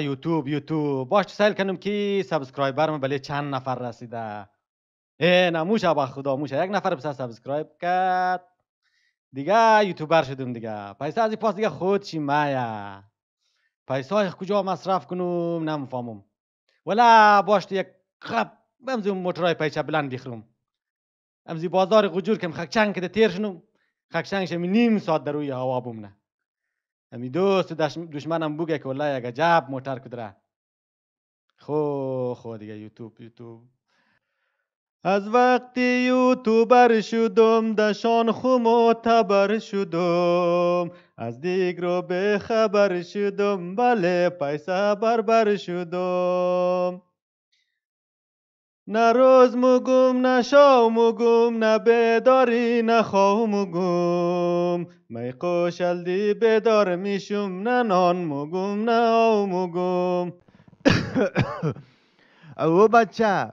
یوتیوب یوتیوب باش سیل کنم که سابسکرایبرم بله چند نفر رسیده ای نموشه با خدا موشه یک نفر بسه سابسکرایب کرد دیگه یوتیوبر شدم دیگه پیسه از این پاس دیگه خود چی مایه پیسه های کجا مصرف کنم نمفهمم ولا باش یک خب بمزی موترای پیچه بلند بخرم امزی بازار غجور کم خکچنگ کده تیر شنم خکچنگ شمی نیم ساعت در روی هوا نه امی دوست دشمنم بگه که والله اگه جب موتر کدره خو خو دیگه یوتیوب یوتیوب از وقتی یوتیوبر شدم دشان خو موتبر شدم از دیگ رو به خبر شدم بله پیسه بربر شدم نه روز مگم نه شام مگم نه بداری نه خواه مگم خوشلدی دی bedor میشم نه نه مگم نه او بچه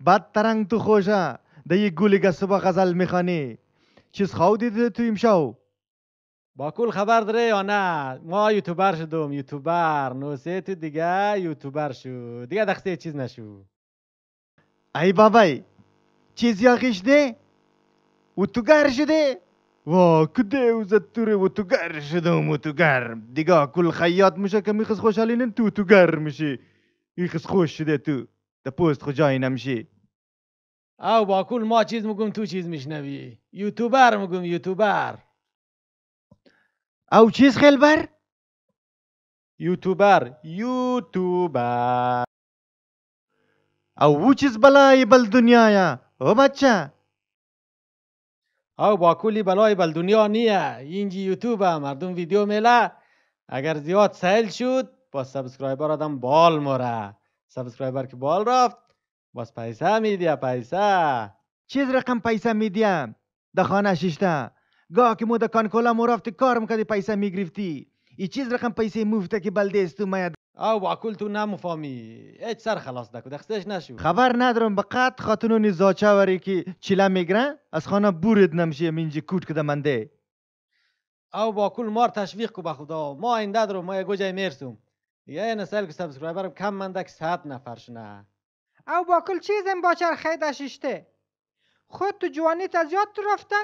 بعد ترنگ تو خوشه ده یک گولی که صبح غزل میخوانی چیز خواه دیده تو امشو با کل خبر داره یا نه ما یوتوبر شدم یوتوبر نوسه تو دیگه یوتوبر شو دیگه دخته چیز نشو ای بابای چیز یا ده او تو گر شده وا تو وزتوری وتقر شدهم تو دیقا دیگه خیاط خیاط مشه که خوش علینا تو تقر میشه یخص خوش شده تو پست خو جای نمیشه. او با کل ما چیز مگم تو چیز میشنوی یوتیوبر مگم یوتیوبر او چیز بر یوتیوبر یوتیوبر او چیز بلای بل دنیایا او بچه او با کلی بلای بل دنیا نیه اینجی یوتیوب مردم ویدیو میله اگر زیاد سهل شد با سبسکرایبر آدم بال مره سبسکرایبر که بال رفت باز پیسه میدیه پیسه چیز رقم پیسه میدیم ده خانه ششته گاه که مو در کانکولا مو رفت کار میکردی پیسه میگرفتی ای چیز رقم پیسه موفته که بلده است او کل تو فامی هیچ سر خلاص دکو دخستش نشو خبر ندارم به قط خاتونون زاچه وری که چیله میگرن از خانه بورد نمشه منجی کود کده منده او با کل مار تشویق کو بخدا ما این دارم ما یه گوجه میرسوم یه نسل که سبسکرایبرم کم که صد نفر نه او با کل چیزم باچر خیده ششته خود تو جوانیت از یاد تو رفته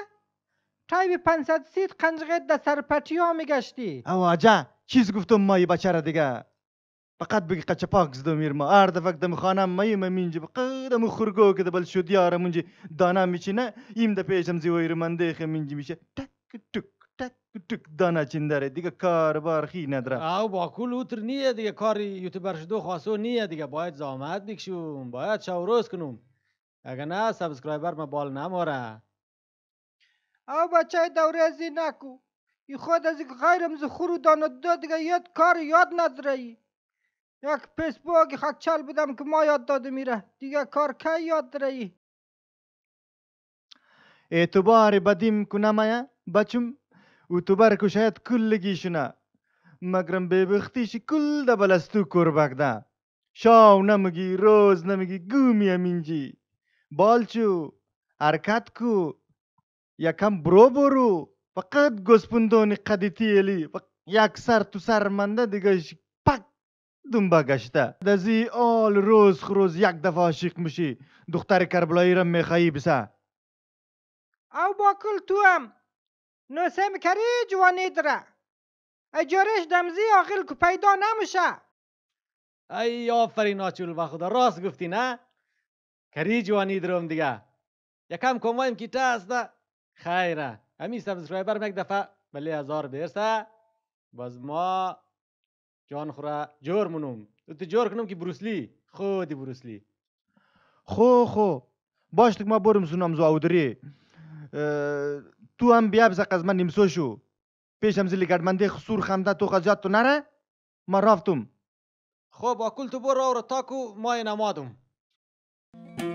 تایب 500 سید قنجغیت در سرپتی ها میگشتی او آجا چیز گفتم مایی بچه دیگه Fakat bir kaçapak zdım yerime. Her defek de mıhanam mayıma minci. Kıda mı kurgu ki de bal şu diyara minci danam içine. İm de peşim zivo yerimen dehe minci bir şey. Tak tuk tak tuk dana çindere. Diga kar bar hi nedra. Av bakul utr niye diga kari youtuber şudu khaso niye diga. Bayet zahmet dikşum. Bayet şavroz kunum. اگر نه سبسکرایبر ما بال نماره او بچه دوره زی نکو ای خود از غیرم زخور و داند دادگه یاد کار یاد نداره یک پس باگی خکچل بودم که ما یاد داده میره دیگه کار کی یاد داره اعتبار بدیم کنم یا بچم اوتبر که شاید کلگیشونه مگرم بختیش کل ده بلستو کربک ده شاو نمگی روز نمگی گومی امینجی بالچو حرکت کو یکم برو برو فقط گسپندونی قدیتی الی یک سر تو سر منده دیگه دنبه گشته دزی آل روز خروز یک دفعه عاشق میشی دختر کربلایی را میخوایی بسه او با کل تو هم نوسم کری جوانی دره اجارش دمزی آخر کو پیدا نمیشه ای آفرین آچول و خدا راست گفتی نه کری جوانی هم دیگه یکم که کی هسته خیره همین سبسکرایبر یک دفعه بله هزار برسه باز ما جان خوره جور منم تو جور کنم که بروسلی خودی بروسلی خو خو باش ما برم سونم زو اودری تو هم بیا بزق از من نمسو شو پیشم زیلی گردمنده خسور خمده تو خجات تو نره من رفتم خب آکل تو برو را تاکو مای نمادم